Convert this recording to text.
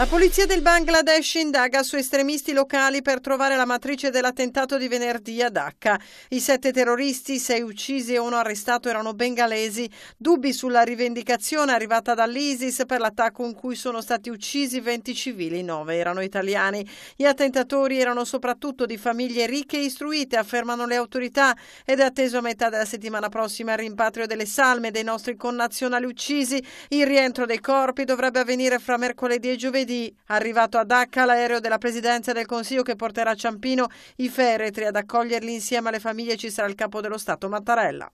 La polizia del Bangladesh indaga su estremisti locali per trovare la matrice dell'attentato di venerdì a Dhaka. I sette terroristi, sei uccisi e uno arrestato, erano bengalesi. Dubbi sulla rivendicazione arrivata dall'ISIS per l'attacco in cui sono stati uccisi 20 civili, nove erano italiani. Gli attentatori erano soprattutto di famiglie ricche e istruite, affermano le autorità, ed è atteso a metà della settimana prossima il rimpatrio delle salme dei nostri connazionali uccisi. Il rientro dei corpi dovrebbe avvenire fra mercoledì e giovedì Martedì, arrivato a Dacca, l'aereo della Presidenza del Consiglio che porterà a Ciampino i feretri ad accoglierli insieme alle famiglie ci sarà il capo dello Stato Mattarella.